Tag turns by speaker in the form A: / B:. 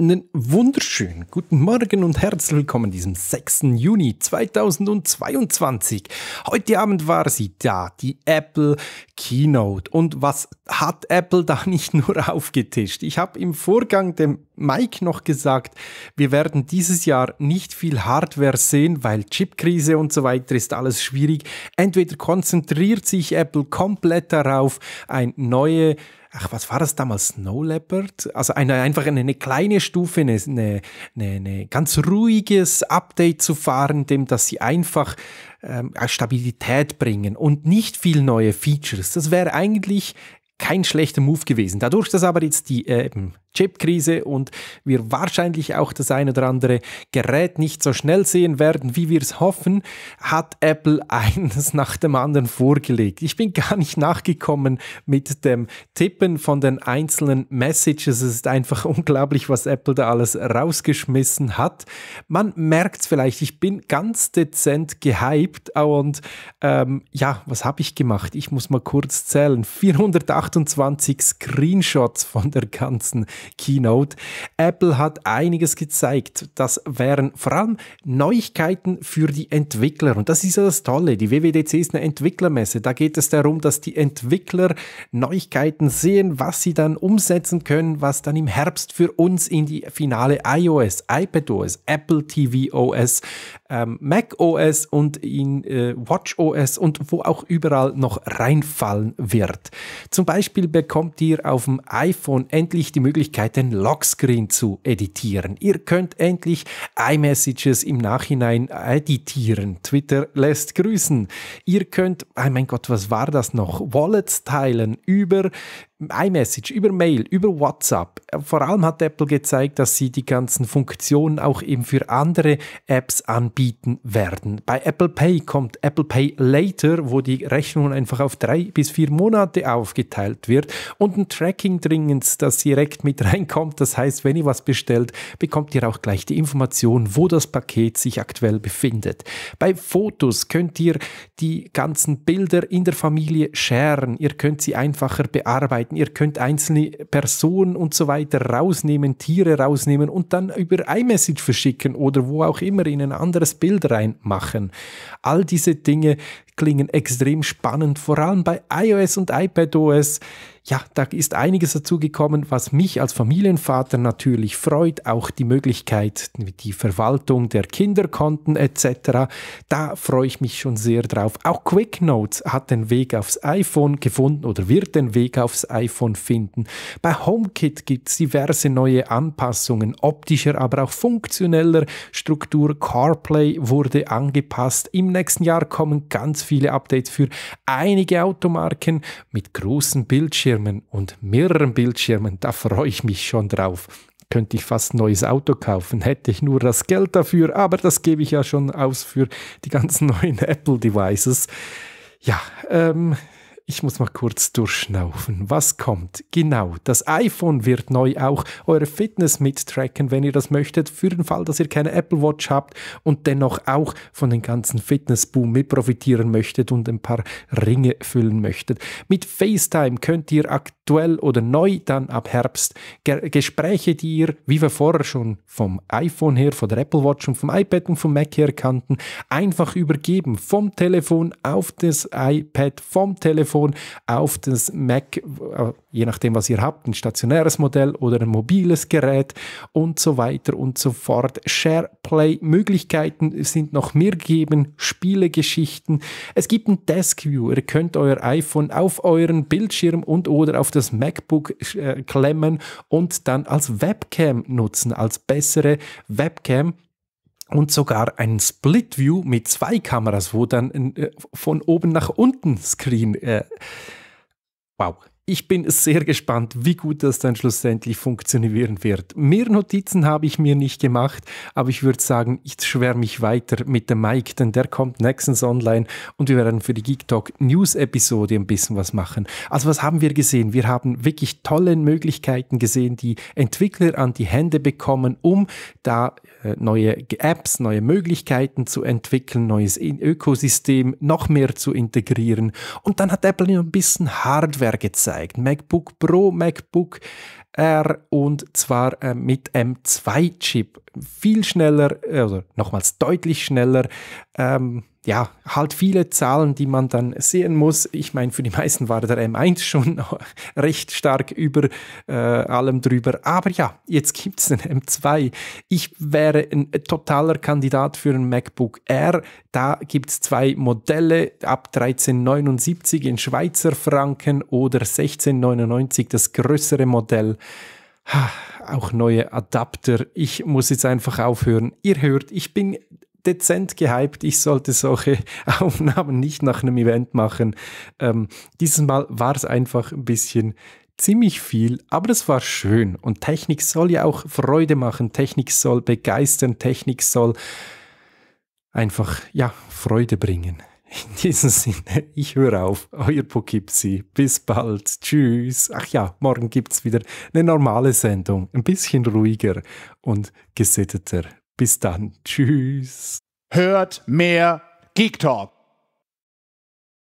A: Einen wunderschönen guten Morgen und herzlich willkommen diesem 6. Juni 2022. Heute Abend war sie da, die Apple Keynote. Und was hat Apple da nicht nur aufgetischt? Ich habe im Vorgang dem Mike noch gesagt, wir werden dieses Jahr nicht viel Hardware sehen, weil Chipkrise und so weiter ist alles schwierig. Entweder konzentriert sich Apple komplett darauf, ein neues ach, was war das damals? Snow Leopard? Also eine, einfach eine, eine kleine Stufe, eine, eine, eine, ganz ruhiges Update zu fahren, dem, dass sie einfach ähm, Stabilität bringen und nicht viel neue Features. Das wäre eigentlich kein schlechter Move gewesen. Dadurch, dass aber jetzt die äh, Chip-Krise und wir wahrscheinlich auch das ein oder andere Gerät nicht so schnell sehen werden, wie wir es hoffen, hat Apple eines nach dem anderen vorgelegt. Ich bin gar nicht nachgekommen mit dem Tippen von den einzelnen Messages. Es ist einfach unglaublich, was Apple da alles rausgeschmissen hat. Man merkt es vielleicht, ich bin ganz dezent gehypt und ähm, ja, was habe ich gemacht? Ich muss mal kurz zählen. 408 28 Screenshots von der ganzen Keynote. Apple hat einiges gezeigt. Das wären vor allem Neuigkeiten für die Entwickler. Und das ist ja das Tolle. Die WWDC ist eine Entwicklermesse. Da geht es darum, dass die Entwickler Neuigkeiten sehen, was sie dann umsetzen können, was dann im Herbst für uns in die finale iOS, iPadOS, Apple TV OS ähm, Mac OS und in äh, Watch OS und wo auch überall noch reinfallen wird. Zum Beispiel bekommt ihr auf dem iPhone endlich die Möglichkeit, den Lockscreen zu editieren. Ihr könnt endlich iMessages im Nachhinein editieren. Twitter lässt grüßen. Ihr könnt, oh mein Gott, was war das noch? Wallets teilen über iMessage, über Mail, über WhatsApp. Vor allem hat Apple gezeigt, dass sie die ganzen Funktionen auch eben für andere Apps anbieten werden. Bei Apple Pay kommt Apple Pay Later, wo die Rechnung einfach auf drei bis vier Monate aufgeteilt wird und ein Tracking dringend, das direkt mit reinkommt. Das heißt, wenn ihr was bestellt, bekommt ihr auch gleich die Information, wo das Paket sich aktuell befindet. Bei Fotos könnt ihr die ganzen Bilder in der Familie sharen. Ihr könnt sie einfacher bearbeiten arbeiten. Ihr könnt einzelne Personen und so weiter rausnehmen, Tiere rausnehmen und dann über iMessage verschicken oder wo auch immer in ein anderes Bild reinmachen. All diese Dinge klingen extrem spannend, vor allem bei iOS und iPadOS ja, da ist einiges dazugekommen, was mich als Familienvater natürlich freut. Auch die Möglichkeit, die Verwaltung der Kinderkonten etc. Da freue ich mich schon sehr drauf. Auch QuickNotes hat den Weg aufs iPhone gefunden oder wird den Weg aufs iPhone finden. Bei HomeKit gibt es diverse neue Anpassungen, optischer, aber auch funktioneller Struktur. CarPlay wurde angepasst. Im nächsten Jahr kommen ganz viele Updates für einige Automarken mit großen Bildschirmen Bildschirmen und mehreren Bildschirmen, da freue ich mich schon drauf. Könnte ich fast ein neues Auto kaufen, hätte ich nur das Geld dafür, aber das gebe ich ja schon aus für die ganzen neuen Apple-Devices. Ja, ähm, ich muss mal kurz durchschnaufen. Was kommt? Genau, das iPhone wird neu auch eure Fitness mittracken, wenn ihr das möchtet, für den Fall, dass ihr keine Apple Watch habt und dennoch auch von dem ganzen Fitnessboom mit profitieren möchtet und ein paar Ringe füllen möchtet. Mit FaceTime könnt ihr aktuell oder neu dann ab Herbst Ge Gespräche, die ihr, wie wir vorher schon vom iPhone her, von der Apple Watch und vom iPad und vom Mac her kannten, einfach übergeben. Vom Telefon auf das iPad, vom Telefon Applikation auf das Mac, äh, je nachdem, was ihr habt, ein stationäres Modell oder ein mobiles Gerät und so weiter und so fort. SharePlay-Möglichkeiten sind noch mehr gegeben, Spielegeschichten. Es gibt ein Desk-View. Ihr könnt euer iPhone auf euren Bildschirm und oder auf das MacBook äh, klemmen und dann als Webcam nutzen, als bessere Webcam und sogar ein Split View mit zwei Kameras, wo dann äh, von oben nach unten Screen. Äh, wow. Ich bin sehr gespannt, wie gut das dann schlussendlich funktionieren wird. Mehr Notizen habe ich mir nicht gemacht, aber ich würde sagen, ich schwärme mich weiter mit dem Mike, denn der kommt nächstens online und wir werden für die Geek Talk News Episode ein bisschen was machen. Also was haben wir gesehen? Wir haben wirklich tolle Möglichkeiten gesehen, die Entwickler an die Hände bekommen, um da äh, neue Apps, neue Möglichkeiten zu entwickeln, neues Ökosystem noch mehr zu integrieren. Und dann hat Apple noch ein bisschen Hardware gezeigt gezeigt. MacBook Pro, MacBook R und zwar äh, mit M2-Chip. Viel schneller, äh, oder nochmals deutlich schneller. Ähm, ja, halt viele Zahlen, die man dann sehen muss. Ich meine, für die meisten war der M1 schon recht stark über äh, allem drüber. Aber ja, jetzt gibt es einen M2. Ich wäre ein totaler Kandidat für ein MacBook Air. Da gibt es zwei Modelle ab 1379 in Schweizer Franken oder 1699 das größere Modell auch neue Adapter. Ich muss jetzt einfach aufhören. Ihr hört, ich bin dezent gehypt. Ich sollte solche Aufnahmen nicht nach einem Event machen. Ähm, dieses Mal war es einfach ein bisschen ziemlich viel, aber es war schön. Und Technik soll ja auch Freude machen. Technik soll begeistern. Technik soll einfach, ja, Freude bringen. In diesem Sinne, ich höre auf. Euer Poughkeepsie. Bis bald. Tschüss. Ach ja, morgen gibt es wieder eine normale Sendung. Ein bisschen ruhiger und gesitteter. Bis dann. Tschüss. Hört mehr Geek Talk.